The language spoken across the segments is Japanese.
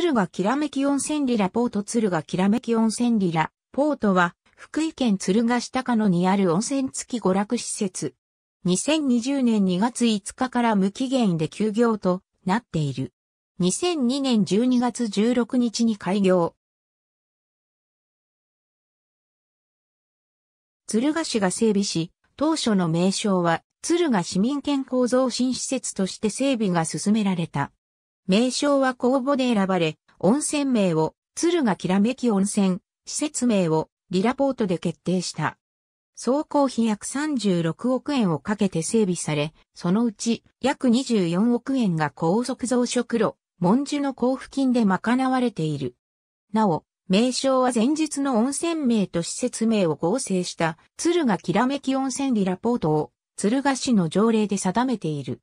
敦賀きらめき温泉リラポート敦賀きらめき温泉リラポートは、福井県敦賀市高野にある温泉付き娯楽施設。2020年2月5日から無期限で休業となっている。2002年12月16日に開業。敦賀市が整備し、当初の名称は、敦賀市民健康増進施設として整備が進められた。名称は公募で選ばれ、温泉名を鶴がきらめき温泉、施設名をリラポートで決定した。総工費約36億円をかけて整備され、そのうち約24億円が高速増殖路、文殊の交付金で賄われている。なお、名称は前日の温泉名と施設名を合成した、鶴がきらめき温泉リラポートを、鶴ヶ市の条例で定めている。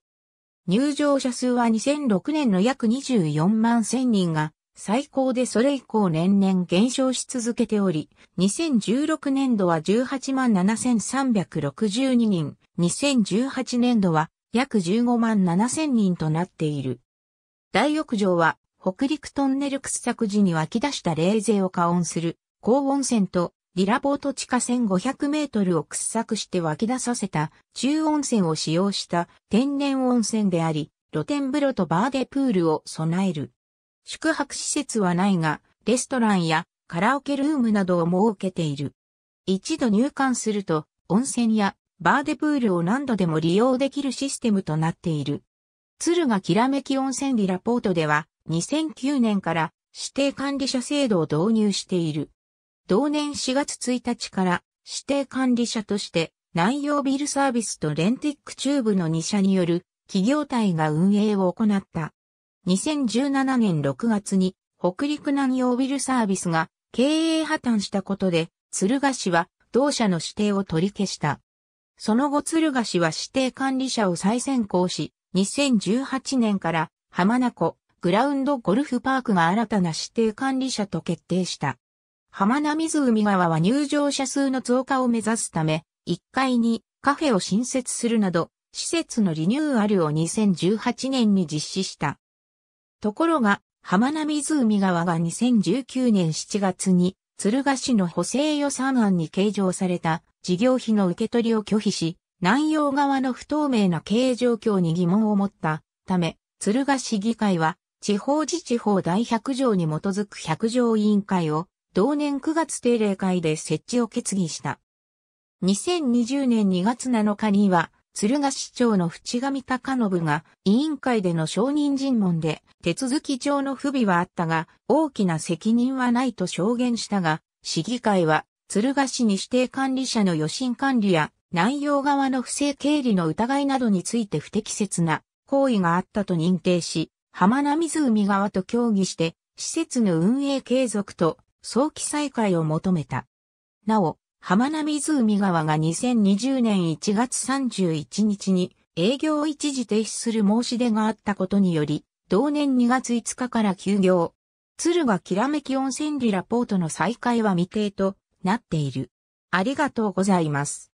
入場者数は2006年の約24万1000人が最高でそれ以降年々減少し続けており、2016年度は18万7362人、2018年度は約15万7000人となっている。大浴場は北陸トンネル掘削時に湧き出した冷泉を加温する高温泉とリラポート地下1500メートルを掘削して湧き出させた中温泉を使用した天然温泉であり、露天風呂とバーデプールを備える。宿泊施設はないが、レストランやカラオケルームなどを設けている。一度入館すると、温泉やバーデプールを何度でも利用できるシステムとなっている。鶴ヶきらめき温泉リラポートでは、2009年から指定管理者制度を導入している。同年4月1日から指定管理者として南洋ビルサービスとレンティックチューブの2社による企業体が運営を行った。2017年6月に北陸南洋ビルサービスが経営破綻したことで鶴ヶ市は同社の指定を取り消した。その後鶴ヶ市は指定管理者を再選考し、2018年から浜名湖グラウンドゴルフパークが新たな指定管理者と決定した。浜名湖川は入場者数の増加を目指すため、1階にカフェを新設するなど、施設のリニューアルを2018年に実施した。ところが、浜名湖川が2019年7月に、鶴ヶ市の補正予算案に計上された事業費の受け取りを拒否し、南洋側の不透明な経営状況に疑問を持ったため、鶴ヶ市議会は地方自治法第100条に基づく100条委員会を同年9月定例会で設置を決議した。2020年2月7日には、鶴ヶ市長の淵上隆信が委員会での承認尋問で手続き上の不備はあったが大きな責任はないと証言したが市議会は鶴ヶ市に指定管理者の予診管理や内容側の不正経理の疑いなどについて不適切な行為があったと認定し浜名湖側と協議して施設の運営継続と早期再開を求めた。なお、浜名湖川が2020年1月31日に営業を一時停止する申し出があったことにより、同年2月5日から休業。鶴がきらめき温泉リラポートの再開は未定となっている。ありがとうございます。